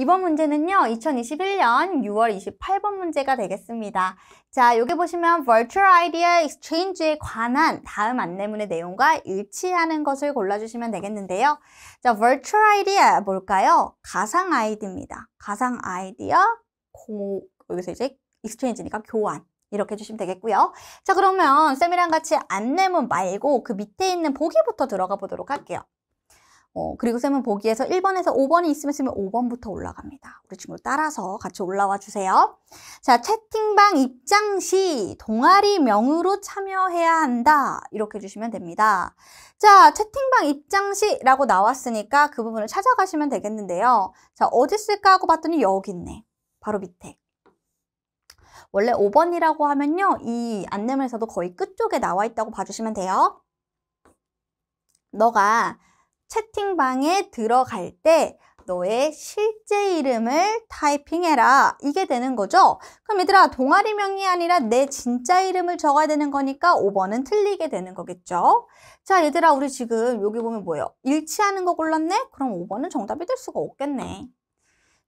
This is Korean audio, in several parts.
이번 문제는요, 2021년 6월 28번 문제가 되겠습니다. 자, 여기 보시면 Virtual Idea Exchange에 관한 다음 안내문의 내용과 일치하는 것을 골라주시면 되겠는데요. 자, Virtual Idea 뭘까요? 가상 아이디입니다. 가상 아이디어, 고, 여기서 이제 Exchange니까 교환. 이렇게 해주시면 되겠고요. 자, 그러면 쌤이랑 같이 안내문 말고 그 밑에 있는 보기부터 들어가 보도록 할게요. 어, 그리고 쌤은 보기에서 1번에서 5번이 있으면 쌤은 5번부터 올라갑니다. 우리 친구 따라서 같이 올라와 주세요. 자, 채팅방 입장 시 동아리 명으로 참여해야 한다. 이렇게 해주시면 됩니다. 자, 채팅방 입장 시라고 나왔으니까 그 부분을 찾아가시면 되겠는데요. 자, 어디 있을까 하고 봤더니 여기 있네. 바로 밑에. 원래 5번이라고 하면요. 이 안내문에서도 거의 끝쪽에 나와 있다고 봐주시면 돼요. 너가 채팅방에 들어갈 때 너의 실제 이름을 타이핑해라 이게 되는 거죠 그럼 얘들아 동아리명이 아니라 내 진짜 이름을 적어야 되는 거니까 5번은 틀리게 되는 거겠죠 자 얘들아 우리 지금 여기 보면 뭐예요 일치하는 거 골랐네 그럼 5번은 정답이 될 수가 없겠네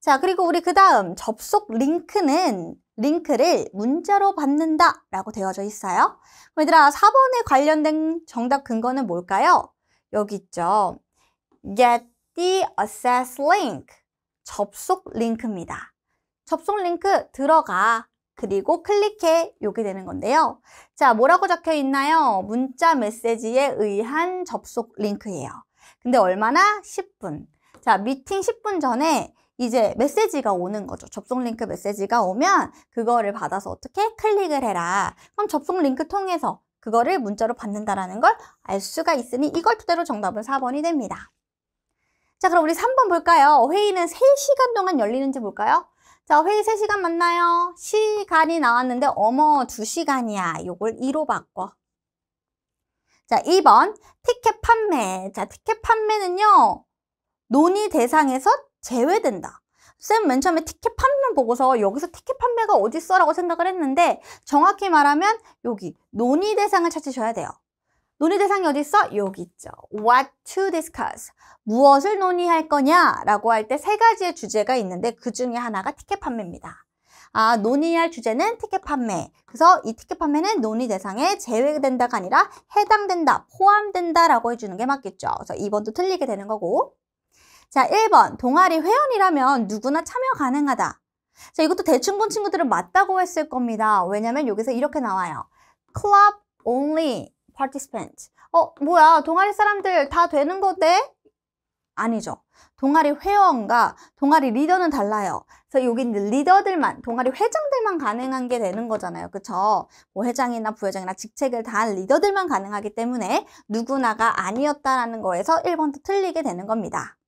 자 그리고 우리 그 다음 접속 링크는 링크를 문자로 받는다 라고 되어져 있어요 그럼 얘들아 4번에 관련된 정답 근거는 뭘까요 여기 있죠 get the access link. 접속 링크입니다. 접속 링크 들어가. 그리고 클릭해 요게 되는 건데요. 자, 뭐라고 적혀 있나요? 문자 메시지에 의한 접속 링크예요. 근데 얼마나? 10분. 자, 미팅 10분 전에 이제 메시지가 오는 거죠. 접속 링크 메시지가 오면 그거를 받아서 어떻게 클릭을 해라. 그럼 접속 링크 통해서 그거를 문자로 받는다라는 걸 알 수가 있으니 이걸 토대로 정답은 4번이 됩니다. 자 그럼 우리 3번 볼까요? 회의는 3시간 동안 열리는지 볼까요? 자 회의 3시간 맞나요? 시간이 나왔는데 어머 2시간이야. 요걸 2로 바꿔. 자 2번 티켓 판매. 자 티켓 판매는요. 논의 대상에서 제외된다. 쌤맨 처음에 티켓 판매 보고서 여기서 티켓 판매가 어딨어? 라고 생각을 했는데 정확히 말하면 여기 논의 대상을 찾으셔야 돼요. 논의 대상이 어디 있어? 여기 있죠. What to discuss. 무엇을 논의할 거냐라고 할 때 세 가지의 주제가 있는데 그 중에 하나가 티켓 판매입니다. 아, 논의할 주제는 티켓 판매. 그래서 이 티켓 판매는 논의 대상에 제외된다가 아니라 해당된다, 포함된다라고 해주는 게 맞겠죠. 그래서 2번도 틀리게 되는 거고. 자, 1번. 동아리 회원이라면 누구나 참여 가능하다. 자, 이것도 대충 본 친구들은 맞다고 했을 겁니다. 왜냐면 여기서 이렇게 나와요. Club only. participant. 어, 뭐야, 동아리 사람들 다 되는 건데? 아니죠. 동아리 회원과 동아리 리더는 달라요. 그래서 여기 리더들만, 동아리 회장들만 가능한 게 되는 거잖아요. 그쵸? 뭐 회장이나 부회장이나 직책을 다한 리더들만 가능하기 때문에 누구나가 아니었다라는 거에서 1번도 틀리게 되는 겁니다.